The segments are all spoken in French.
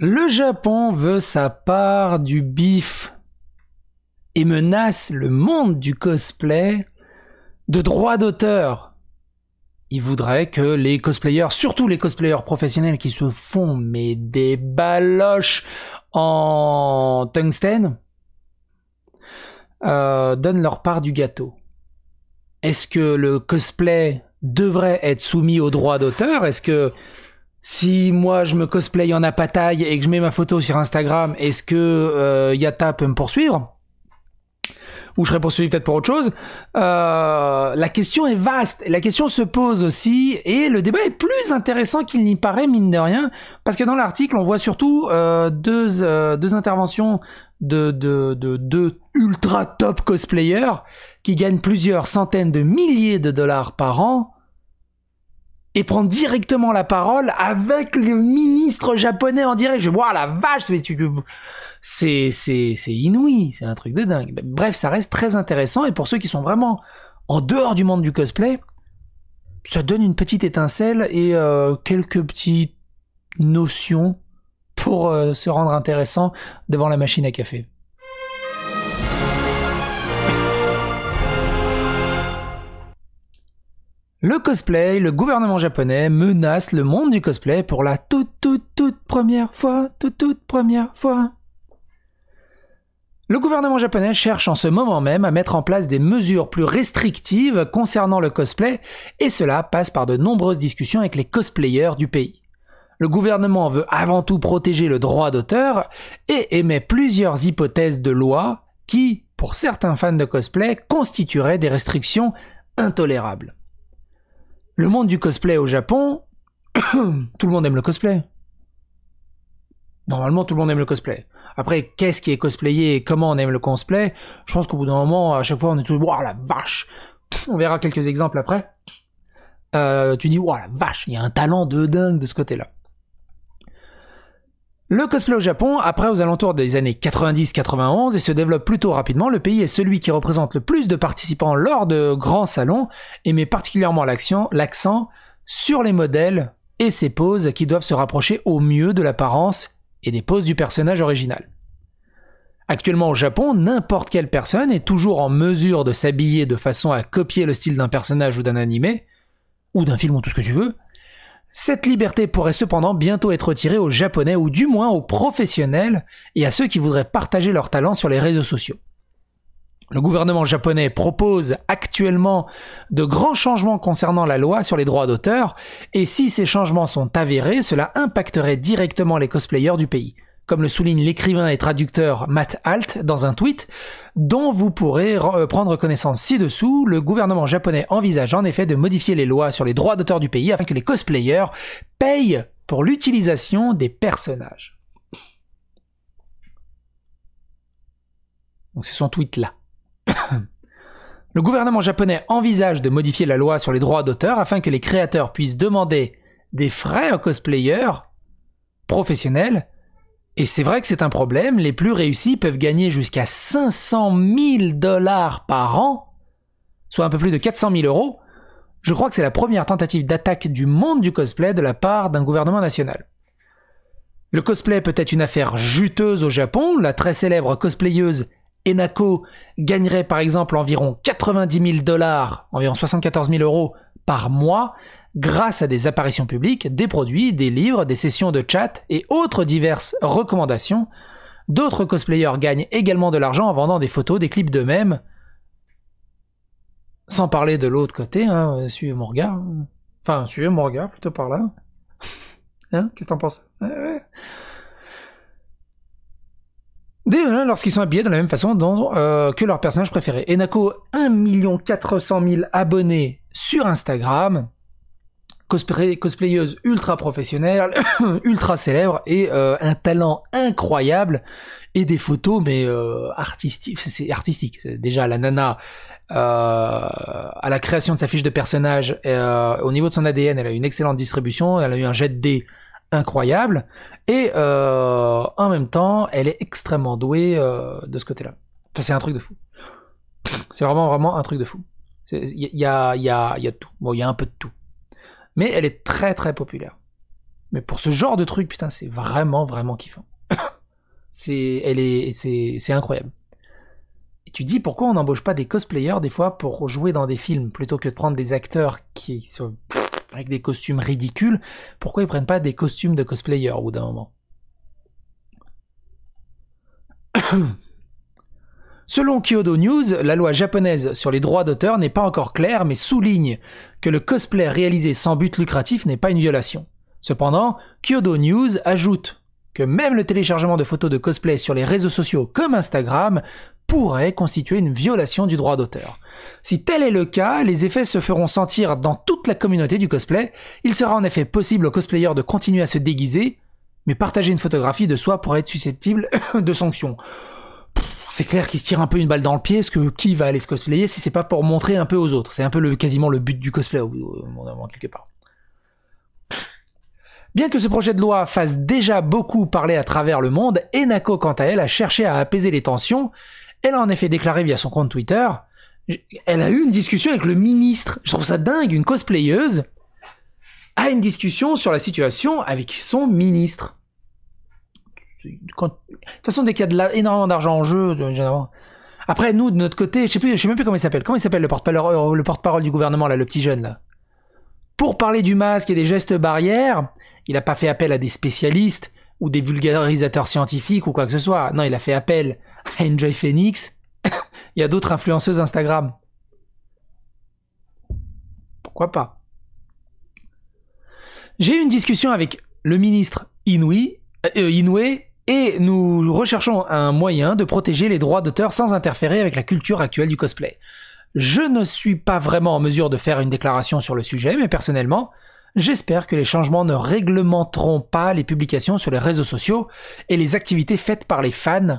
Le Japon veut sa part du bif et menace le monde du cosplay de droits d'auteur. Il voudrait que les cosplayers, surtout les cosplayers professionnels qui se font mais des baloches en tungstène, euh, donnent leur part du gâteau. Est-ce que le cosplay devrait être soumis au droit d'auteur Est-ce que si moi je me cosplay en apataille et que je mets ma photo sur Instagram, est-ce que euh, Yata peut me poursuivre Ou je serais poursuivi peut-être pour autre chose euh, La question est vaste, la question se pose aussi, et le débat est plus intéressant qu'il n'y paraît, mine de rien, parce que dans l'article, on voit surtout euh, deux, interventions de deux ultra top cosplayers qui gagnent plusieurs centaines de milliers de dollars par an et prendre directement la parole avec le ministre japonais en direct. Je vois la vache, c'est c'est inouï, c'est un truc de dingue. Bref, ça reste très intéressant et pour ceux qui sont vraiment en dehors du monde du cosplay, ça donne une petite étincelle et euh, quelques petites notions pour euh, se rendre intéressant devant la machine à café. Le cosplay, le gouvernement japonais menace le monde du cosplay pour la toute toute toute première fois, toute toute première fois. Le gouvernement japonais cherche en ce moment même à mettre en place des mesures plus restrictives concernant le cosplay et cela passe par de nombreuses discussions avec les cosplayers du pays. Le gouvernement veut avant tout protéger le droit d'auteur et émet plusieurs hypothèses de loi qui, pour certains fans de cosplay, constitueraient des restrictions intolérables le monde du cosplay au Japon, tout le monde aime le cosplay. Normalement, tout le monde aime le cosplay. Après, qu'est-ce qui est cosplayé et comment on aime le cosplay Je pense qu'au bout d'un moment, à chaque fois, on est tous, waouh la vache On verra quelques exemples après. Euh, tu dis, waouh la vache, il y a un talent de dingue de ce côté-là. Le cosplay au Japon après aux alentours des années 90-91 et se développe plutôt rapidement. Le pays est celui qui représente le plus de participants lors de grands salons et met particulièrement l'accent sur les modèles et ses poses qui doivent se rapprocher au mieux de l'apparence et des poses du personnage original. Actuellement au Japon, n'importe quelle personne est toujours en mesure de s'habiller de façon à copier le style d'un personnage ou d'un animé, ou d'un film ou tout ce que tu veux, cette liberté pourrait cependant bientôt être retirée aux Japonais ou du moins aux professionnels et à ceux qui voudraient partager leurs talents sur les réseaux sociaux. Le gouvernement japonais propose actuellement de grands changements concernant la loi sur les droits d'auteur, et si ces changements sont avérés, cela impacterait directement les cosplayers du pays comme le souligne l'écrivain et traducteur Matt Alt dans un tweet, dont vous pourrez euh, prendre connaissance ci-dessous, le gouvernement japonais envisage en effet de modifier les lois sur les droits d'auteur du pays afin que les cosplayers payent pour l'utilisation des personnages. Donc c'est son tweet là. le gouvernement japonais envisage de modifier la loi sur les droits d'auteur afin que les créateurs puissent demander des frais aux cosplayers professionnels et c'est vrai que c'est un problème, les plus réussis peuvent gagner jusqu'à 500 000 dollars par an, soit un peu plus de 400 000 euros. Je crois que c'est la première tentative d'attaque du monde du cosplay de la part d'un gouvernement national. Le cosplay peut être une affaire juteuse au Japon, la très célèbre cosplayeuse Enako gagnerait par exemple environ 90 000 dollars, environ 74 000 euros par mois, grâce à des apparitions publiques, des produits, des livres, des sessions de chat et autres diverses recommandations. D'autres cosplayers gagnent également de l'argent en vendant des photos, des clips d'eux-mêmes. Sans parler de l'autre côté, hein, suivez mon regard. Enfin, suivez mon regard plutôt par là. Hein Qu'est-ce que t'en penses euh, lorsqu'ils sont habillés de la même façon dont, euh, que leur personnage préféré. Enako, 1 400 000 abonnés sur Instagram cosplay, cosplayeuse ultra professionnelle, ultra célèbre et euh, un talent incroyable et des photos mais euh, artistiques. C'est artistique. Déjà la nana euh, à la création de sa fiche de personnage, au niveau de son ADN, elle a eu une excellente distribution, elle a eu un jet de incroyable et en même temps elle est extrêmement douée de ce côté-là. c'est un truc de fou. C'est vraiment vraiment un truc de fou. Il y a, y a tout. Bon, il y a un peu de tout mais elle est très très populaire. Mais pour ce genre de truc, putain, c'est vraiment vraiment kiffant. c'est, elle est, c'est, c'est incroyable. Et tu dis pourquoi on n'embauche pas des cosplayers des fois pour jouer dans des films plutôt que de prendre des acteurs qui sont avec des costumes ridicules. Pourquoi ils prennent pas des costumes de cosplayers au bout d'un moment Selon Kyodo News, la loi japonaise sur les droits d'auteur n'est pas encore claire mais souligne que le cosplay réalisé sans but lucratif n'est pas une violation. Cependant, Kyodo News ajoute que même le téléchargement de photos de cosplay sur les réseaux sociaux comme Instagram pourrait constituer une violation du droit d'auteur. Si tel est le cas, les effets se feront sentir dans toute la communauté du cosplay. Il sera en effet possible aux cosplayers de continuer à se déguiser, mais partager une photographie de soi pourrait être susceptible de sanctions c'est clair qu'il se tire un peu une balle dans le pied, parce que qui va aller se cosplayer si c'est pas pour montrer un peu aux autres C'est un peu le, quasiment le but du cosplay, au bout quelque part. Bien que ce projet de loi fasse déjà beaucoup parler à travers le monde, Enako, quant à elle, a cherché à apaiser les tensions. Elle a en effet déclaré via son compte Twitter elle a eu une discussion avec le ministre. Je trouve ça dingue, une cosplayeuse a une discussion sur la situation avec son ministre. De toute façon, dès qu'il y a de énormément d'argent en jeu, euh, Après, nous, de notre côté, je sais, sais même plus comment il s'appelle. Comment il s'appelle le porte-parole, euh, le porte du gouvernement, là, le petit jeune, là Pour parler du masque et des gestes barrières, il n'a pas fait appel à des spécialistes ou des vulgarisateurs scientifiques ou quoi que ce soit. Non, il a fait appel à Enjoy Phoenix et à d'autres influenceuses Instagram. Pourquoi pas J'ai eu une discussion avec le ministre Inouï, euh, et nous recherchons un moyen de protéger les droits d'auteur sans interférer avec la culture actuelle du cosplay. Je ne suis pas vraiment en mesure de faire une déclaration sur le sujet, mais personnellement, j'espère que les changements ne réglementeront pas les publications sur les réseaux sociaux et les activités faites par les fans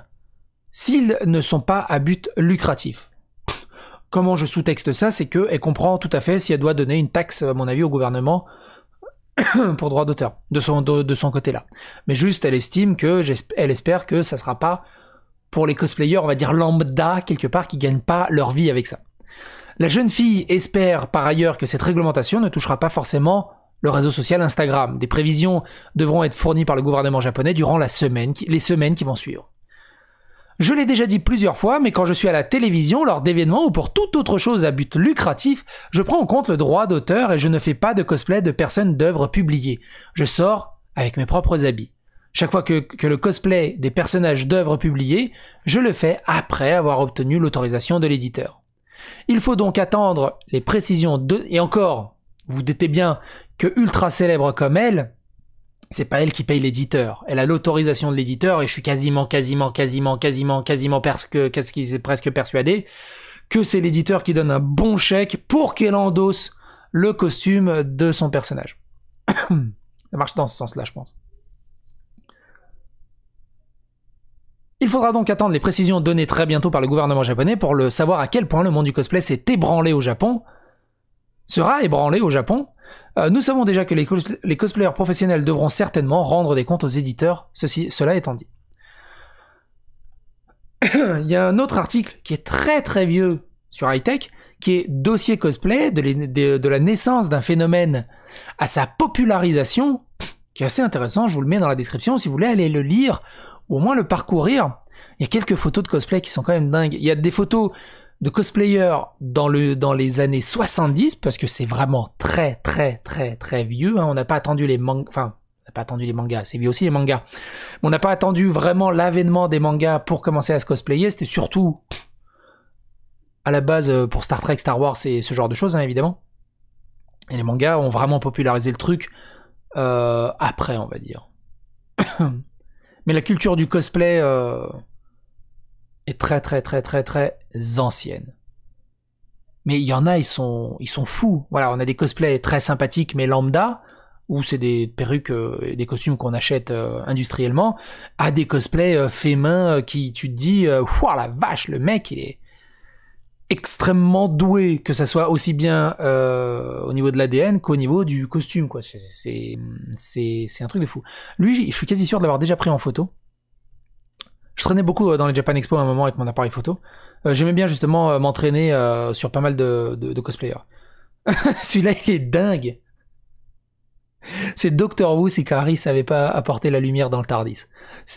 s'ils ne sont pas à but lucratif. Comment je sous-texte ça, c'est qu'elle comprend tout à fait si elle doit donner une taxe, à mon avis, au gouvernement pour droit d'auteur, de son, de, son côté-là. Mais juste, elle estime que, elle espère que ça sera pas pour les cosplayers, on va dire lambda, quelque part, qui gagnent pas leur vie avec ça. La jeune fille espère par ailleurs que cette réglementation ne touchera pas forcément le réseau social Instagram. Des prévisions devront être fournies par le gouvernement japonais durant la semaine, les semaines qui vont suivre. Je l'ai déjà dit plusieurs fois, mais quand je suis à la télévision, lors d'événements ou pour toute autre chose à but lucratif, je prends en compte le droit d'auteur et je ne fais pas de cosplay de personnes d'œuvres publiées. Je sors avec mes propres habits. Chaque fois que, le cosplay des personnages d'œuvres publiées, je le fais après avoir obtenu l'autorisation de l'éditeur. Il faut donc attendre les précisions de... Et encore, vous doutez bien que ultra célèbre comme elle, c'est pas elle qui paye l'éditeur. Elle a l'autorisation de l'éditeur et je suis quasiment, quasiment, quasiment, quasiment, quasiment presque, presque persuadé que c'est l'éditeur qui donne un bon chèque pour qu'elle endosse le costume de son personnage. Ça marche dans ce sens-là, je pense. Il faudra donc attendre les précisions données très bientôt par le gouvernement japonais pour le savoir à quel point le monde du cosplay s'est ébranlé au Japon, sera ébranlé au Japon, euh, nous savons déjà que les, cosplayers professionnels devront certainement rendre des comptes aux éditeurs, ceci, cela étant dit. Il y a un autre article qui est très très vieux sur hightech, qui est dossier cosplay de, de la naissance d'un phénomène à sa popularisation, qui est assez intéressant, je vous le mets dans la description si vous voulez aller le lire, ou au moins le parcourir. Il y a quelques photos de cosplay qui sont quand même dingues. Il y a des photos de cosplayers dans, le, dans les années 70, parce que c'est vraiment très, très, très, très vieux. Hein. On n'a pas attendu les mangas. Enfin, on n'a pas attendu les mangas. C'est vieux aussi les mangas. on n'a pas attendu vraiment l'avènement des mangas pour commencer à se cosplayer. C'était surtout à la base euh, pour Star Trek, Star Wars et ce genre de choses, hein, évidemment. Et les mangas ont vraiment popularisé le truc euh, après, on va dire. Mais la culture du cosplay. Euh, très très très très très ancienne. Mais il y en a, ils sont, ils sont fous. Voilà, on a des cosplays très sympathiques mais lambda, où c'est des perruques euh, et des costumes qu'on achète euh, industriellement, à des cosplays euh, faits main qui, tu te dis, waouh la vache, le mec, il est extrêmement doué, que ça soit aussi bien au niveau de l'ADN qu'au niveau du costume, quoi. C'est un truc de fou. Lui, je suis quasi sûr de l'avoir déjà pris en photo. Je traînais beaucoup euh, dans les Japan Expo à un moment avec mon appareil photo. Euh, j'aimais bien justement euh, m'entraîner sur pas mal de, cosplayers. Celui-là, il est dingue. C'est Doctor Who si Carrie savait pas apporter la lumière dans le Tardis.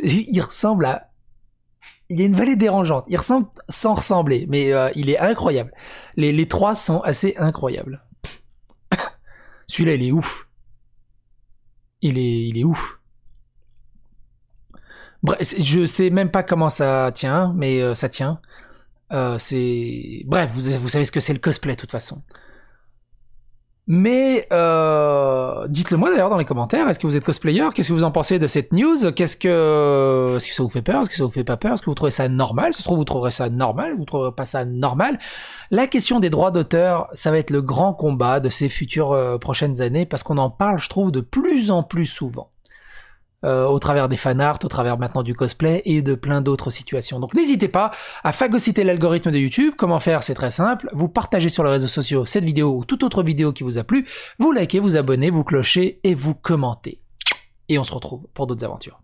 Il ressemble à. Il y a une vallée dérangeante. Il ressemble sans ressembler, mais il est incroyable. Les, les, trois sont assez incroyables. Celui-là, il est ouf. Il est, il est ouf. Bref, je sais même pas comment ça tient, mais euh, ça tient. Euh, c'est bref, vous, savez ce que c'est le cosplay de toute façon. Mais euh, dites-le moi d'ailleurs dans les commentaires. Est-ce que vous êtes cosplayer Qu'est-ce que vous en pensez de cette news Qu'est-ce que est-ce que ça vous fait peur Est-ce que ça vous fait pas peur Est-ce que vous trouvez ça normal Si se trouve vous trouverez ça normal, vous trouverez pas ça normal. La question des droits d'auteur, ça va être le grand combat de ces futures euh, prochaines années parce qu'on en parle, je trouve, de plus en plus souvent. Euh, au travers des fanarts, au travers maintenant du cosplay et de plein d'autres situations. Donc n'hésitez pas à phagocyter l'algorithme de YouTube. Comment faire C'est très simple. Vous partagez sur les réseaux sociaux cette vidéo ou toute autre vidéo qui vous a plu. Vous likez, vous abonnez, vous clochez et vous commentez. Et on se retrouve pour d'autres aventures.